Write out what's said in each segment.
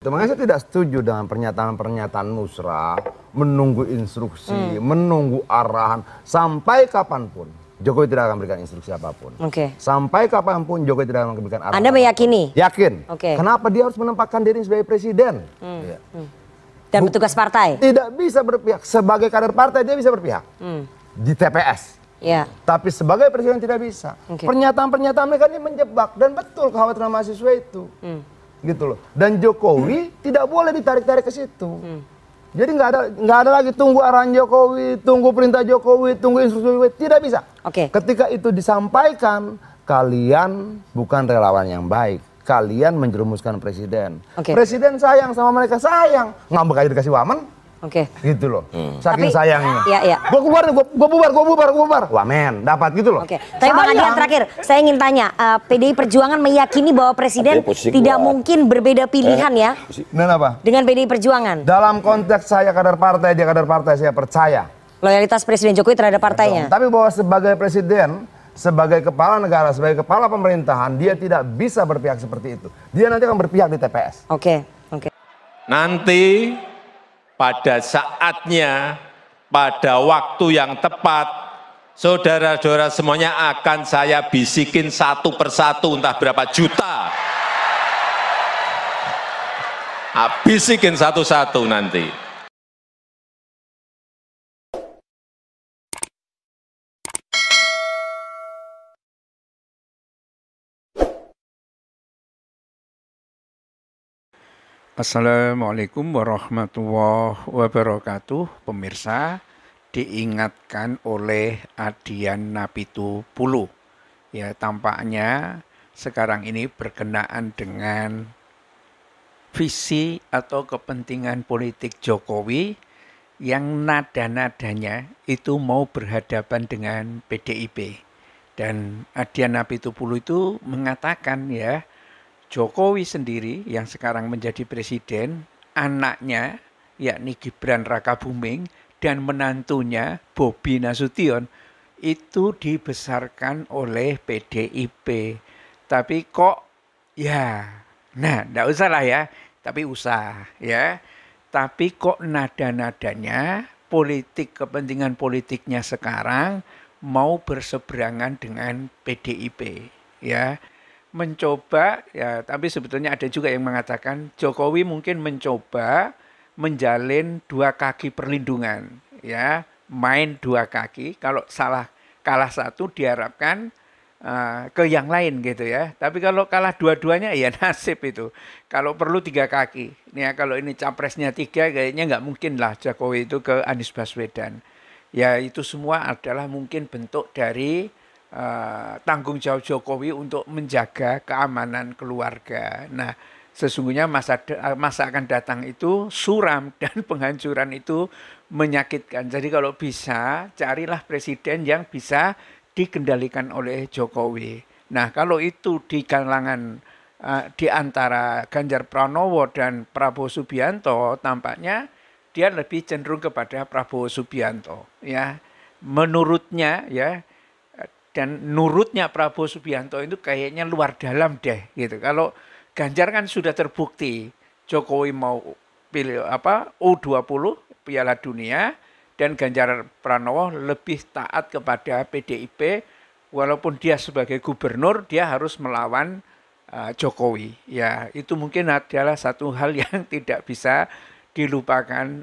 Makanya saya tidak setuju dengan pernyataan-pernyataan Musra menunggu instruksi, hmm. menunggu arahan, sampai kapanpun Jokowi tidak akan memberikan instruksi apapun. Oke. Okay. Sampai kapanpun Jokowi tidak akan memberikan arahan. Anda meyakini? Yakin. Oke. Okay. Kenapa dia harus menempatkan diri sebagai presiden? Hmm. Ya. Hmm. Dan petugas partai? Tidak bisa berpihak. Sebagai kader partai dia bisa berpihak. Hmm. Di TPS. Ya. Tapi sebagai presiden tidak bisa. Pernyataan-pernyataan okay. mereka ini menjebak dan betul kekhawatiran mahasiswa itu. Hmm gitu loh. Dan Jokowi hmm. tidak boleh ditarik-tarik ke situ. Hmm. Jadi nggak ada nggak ada lagi tunggu arahan Jokowi, tunggu perintah Jokowi, tunggu instruksi Jokowi, tidak bisa. Oke. Okay. Ketika itu disampaikan, kalian bukan relawan yang baik. Kalian menjerumuskan presiden. Okay. Presiden sayang sama mereka sayang. Ngambek aja dikasih waman. Oke. Okay. Gitu loh. Hmm. Saking Tapi, sayangnya. Iya, iya. Gue keluar, gue bubar, gue bubar, gue bubar. Wah men, dapat gitu loh. Oke. Okay. Tapi Bang yang terakhir, saya ingin tanya, uh, eh, PDI Perjuangan meyakini bahwa Presiden tidak gua. mungkin berbeda pilihan eh, ya? Dengan apa? Dengan PDI Perjuangan. Dalam konteks saya kader partai, dia kader partai, saya percaya. Loyalitas Presiden Jokowi terhadap partainya. Betul. Tapi bahwa sebagai Presiden, sebagai kepala negara, sebagai kepala pemerintahan, dia tidak bisa berpihak seperti itu. Dia nanti akan berpihak di TPS. Oke, okay. oke. Okay. Nanti pada saatnya, pada waktu yang tepat, saudara-saudara semuanya akan saya bisikin satu persatu entah berapa juta. Ah, bisikin satu-satu nanti. Assalamualaikum warahmatullahi wabarakatuh. Pemirsa, diingatkan oleh Adian Napitu Pulu. Ya, tampaknya sekarang ini berkenaan dengan visi atau kepentingan politik Jokowi yang nada-nadanya itu mau berhadapan dengan PDIP. Dan Adian Napitupulu itu mengatakan ya, Jokowi sendiri yang sekarang menjadi presiden, anaknya yakni Gibran Raka Buming dan menantunya Bobi Nasution itu dibesarkan oleh PDIP. Tapi kok ya, nah tidak usah lah ya, tapi usah ya. Tapi kok nada-nadanya politik kepentingan politiknya sekarang mau berseberangan dengan PDIP ya mencoba ya tapi sebetulnya ada juga yang mengatakan Jokowi mungkin mencoba menjalin dua kaki perlindungan ya main dua kaki kalau salah kalah satu diharapkan uh, ke yang lain gitu ya tapi kalau kalah dua-duanya ya nasib itu kalau perlu tiga kaki ya kalau ini capresnya tiga kayaknya nggak mungkin lah Jokowi itu ke Anies Baswedan ya itu semua adalah mungkin bentuk dari uh, tanggung jawab Jokowi untuk menjaga keamanan keluarga. Nah, sesungguhnya masa eh, masa akan datang itu suram dan penghancuran itu menyakitkan. Jadi kalau bisa carilah presiden yang bisa dikendalikan oleh Jokowi. Nah, kalau itu di kalangan uh, di antara Ganjar Pranowo dan Prabowo Subianto tampaknya dia lebih cenderung kepada Prabowo Subianto ya menurutnya ya dan nurutnya Prabowo Subianto itu kayaknya luar dalam deh gitu. Kalau Ganjar kan sudah terbukti Jokowi mau pilih apa U20 Piala Dunia dan Ganjar Pranowo lebih taat kepada PDIP walaupun dia sebagai gubernur dia harus melawan uh, Jokowi. Ya, itu mungkin adalah satu hal yang tidak bisa dilupakan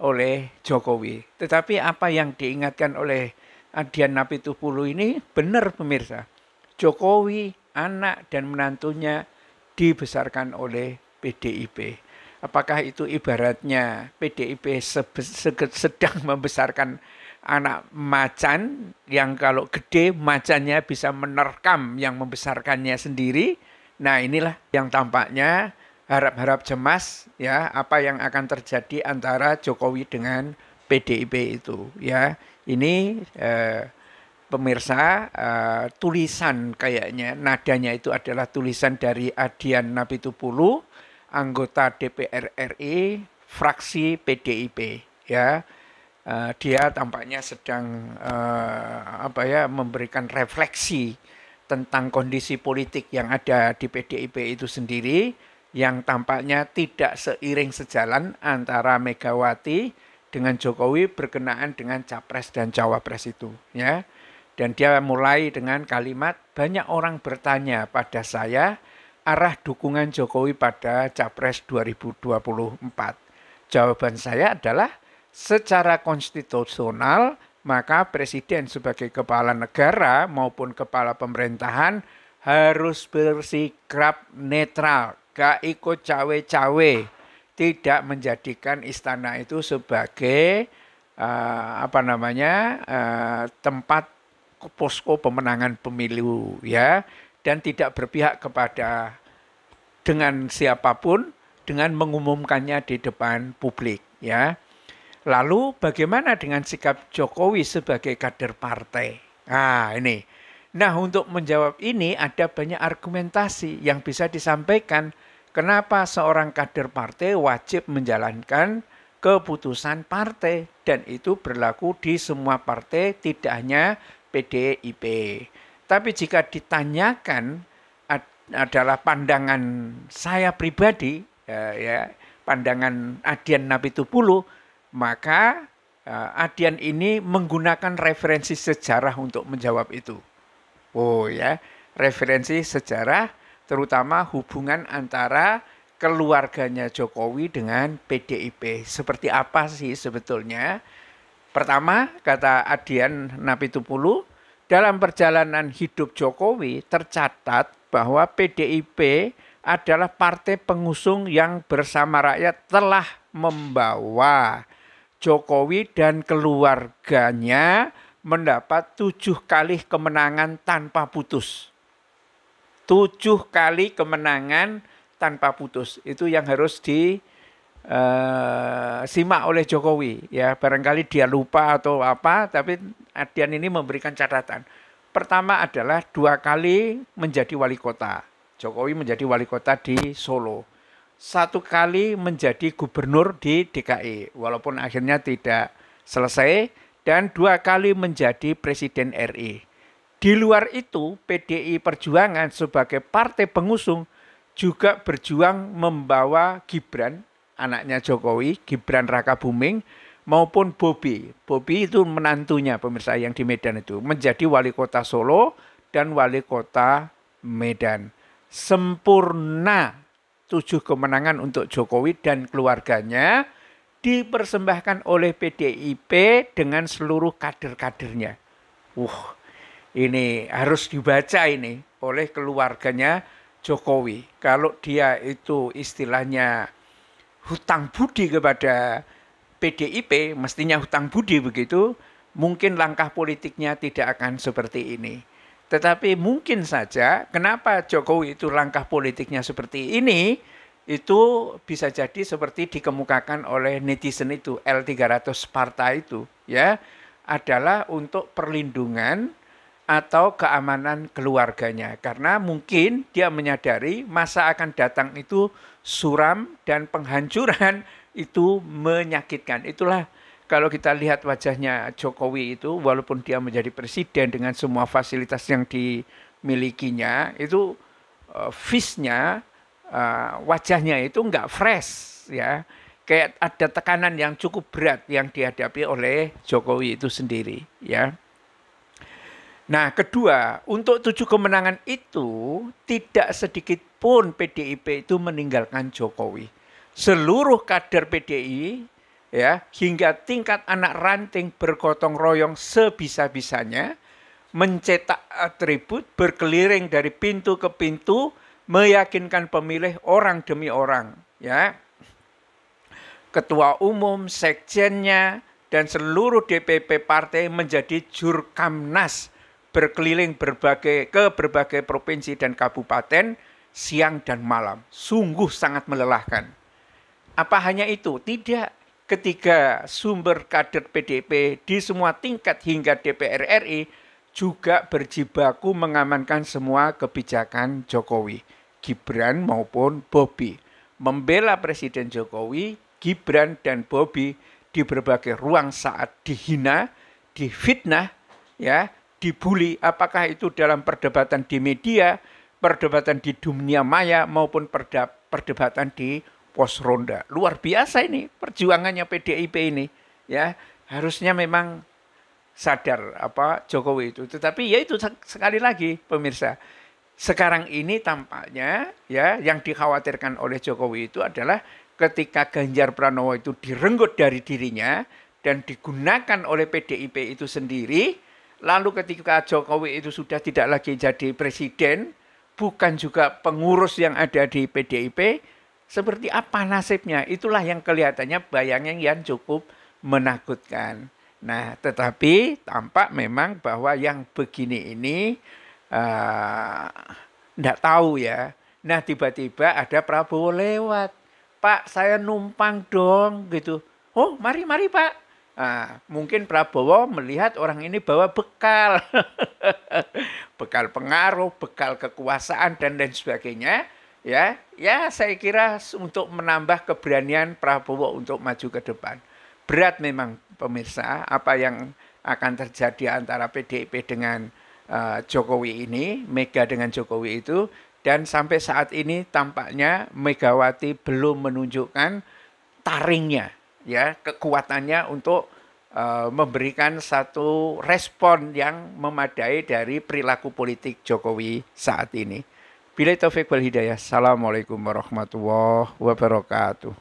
oleh Jokowi. Tetapi apa yang diingatkan oleh Adian Napi Tupulu ini benar pemirsa. Jokowi, anak dan menantunya dibesarkan oleh PDIP. Apakah itu ibaratnya PDIP sedang membesarkan anak macan yang kalau gede macannya bisa menerkam yang membesarkannya sendiri. Nah, inilah yang tampaknya harap-harap cemas ya apa yang akan terjadi antara Jokowi dengan PDIP itu ya ini eh, pemirsa eh, tulisan kayaknya nadanya itu adalah tulisan dari Adian Nabi Tupulu anggota DPR RI fraksi PDIP ya eh, dia tampaknya sedang eh, apa ya memberikan refleksi tentang kondisi politik yang ada di PDIP itu sendiri yang tampaknya tidak seiring sejalan antara Megawati dengan Jokowi berkenaan dengan capres dan cawapres itu ya. Dan dia mulai dengan kalimat banyak orang bertanya pada saya arah dukungan Jokowi pada capres 2024. Jawaban saya adalah secara konstitusional maka presiden sebagai kepala negara maupun kepala pemerintahan harus bersikap netral, gak ikut cawe-cawe tidak menjadikan istana itu sebagai uh, apa namanya uh, tempat posko pemenangan pemilu ya dan tidak berpihak kepada dengan siapapun dengan mengumumkannya di depan publik ya. Lalu bagaimana dengan sikap Jokowi sebagai kader partai? Ah, ini. Nah, untuk menjawab ini ada banyak argumentasi yang bisa disampaikan Kenapa seorang kader partai wajib menjalankan keputusan partai dan itu berlaku di semua partai tidak hanya PDIP. Tapi jika ditanyakan adalah pandangan saya pribadi ya, ya pandangan Adian Nabi Tupulu, maka eh, Adian ini menggunakan referensi sejarah untuk menjawab itu. Oh ya, referensi sejarah terutama hubungan antara keluarganya Jokowi dengan PDIP. Seperti apa sih sebetulnya? Pertama, kata Adian Napitupulu, dalam perjalanan hidup Jokowi tercatat bahwa PDIP adalah partai pengusung yang bersama rakyat telah membawa Jokowi dan keluarganya mendapat tujuh kali kemenangan tanpa putus tujuh kali kemenangan tanpa putus. Itu yang harus di Uh, simak oleh Jokowi ya barangkali dia lupa atau apa tapi Adian ini memberikan catatan pertama adalah dua kali menjadi wali kota Jokowi menjadi wali kota di Solo satu kali menjadi gubernur di DKI walaupun akhirnya tidak selesai dan dua kali menjadi presiden RI di luar itu, PDI Perjuangan sebagai partai pengusung juga berjuang membawa Gibran, anaknya Jokowi, Gibran Raka Buming, maupun Bobi. Bobi itu menantunya pemirsa yang di Medan itu, menjadi wali kota Solo dan wali kota Medan. Sempurna tujuh kemenangan untuk Jokowi dan keluarganya dipersembahkan oleh PDIP dengan seluruh kader-kadernya. Wah, uh, ini harus dibaca ini oleh keluarganya Jokowi. Kalau dia itu istilahnya hutang budi kepada PDIP, mestinya hutang budi begitu, mungkin langkah politiknya tidak akan seperti ini. Tetapi mungkin saja kenapa Jokowi itu langkah politiknya seperti ini, itu bisa jadi seperti dikemukakan oleh netizen itu L300 Sparta itu ya adalah untuk perlindungan atau keamanan keluarganya. Karena mungkin dia menyadari masa akan datang itu suram dan penghancuran itu menyakitkan. Itulah kalau kita lihat wajahnya Jokowi itu walaupun dia menjadi presiden dengan semua fasilitas yang dimilikinya itu eh, visnya uh, wajahnya itu enggak fresh ya kayak ada tekanan yang cukup berat yang dihadapi oleh Jokowi itu sendiri ya Nah, kedua, untuk tujuh kemenangan itu tidak sedikit pun PDIP itu meninggalkan Jokowi. Seluruh kader PDI ya, hingga tingkat anak ranting bergotong royong sebisa-bisanya mencetak atribut berkeliling dari pintu ke pintu meyakinkan pemilih orang demi orang ya. Ketua umum, sekjennya dan seluruh DPP partai menjadi jurkamnas berkeliling berbagai ke berbagai provinsi dan kabupaten siang dan malam. Sungguh sangat melelahkan. Apa hanya itu? Tidak. Ketiga, sumber kader PDP di semua tingkat hingga DPR RI juga berjibaku mengamankan semua kebijakan Jokowi, Gibran maupun Bobi. Membela Presiden Jokowi, Gibran dan Bobi di berbagai ruang saat dihina, difitnah, ya, dibully, apakah itu dalam perdebatan di media, perdebatan di dunia maya, maupun perdebatan di pos ronda. Luar biasa ini perjuangannya PDIP ini. ya Harusnya memang sadar apa Jokowi itu. Tetapi ya itu sekali lagi pemirsa, sekarang ini tampaknya ya yang dikhawatirkan oleh Jokowi itu adalah ketika Ganjar Pranowo itu direnggut dari dirinya dan digunakan oleh PDIP itu sendiri Lalu ketika Jokowi itu sudah tidak lagi jadi presiden, bukan juga pengurus yang ada di PDIP, seperti apa nasibnya? Itulah yang kelihatannya bayangnya yang cukup menakutkan. Nah, tetapi tampak memang bahwa yang begini ini tidak eh, uh, tahu ya. Nah, tiba-tiba ada Prabowo lewat. Pak, saya numpang dong gitu. Oh, mari mari Pak. Nah, mungkin Prabowo melihat orang ini bawa bekal. bekal pengaruh, bekal kekuasaan dan lain sebagainya, ya. Ya, saya kira untuk menambah keberanian Prabowo untuk maju ke depan. Berat memang pemirsa apa yang akan terjadi antara PDIP dengan uh, Jokowi ini, Mega dengan Jokowi itu dan sampai saat ini tampaknya Megawati belum menunjukkan taringnya ya kekuatannya untuk uh, memberikan satu respon yang memadai dari perilaku politik Jokowi saat ini. Bila Taufik wal Hidayah. Assalamualaikum warahmatullahi wabarakatuh.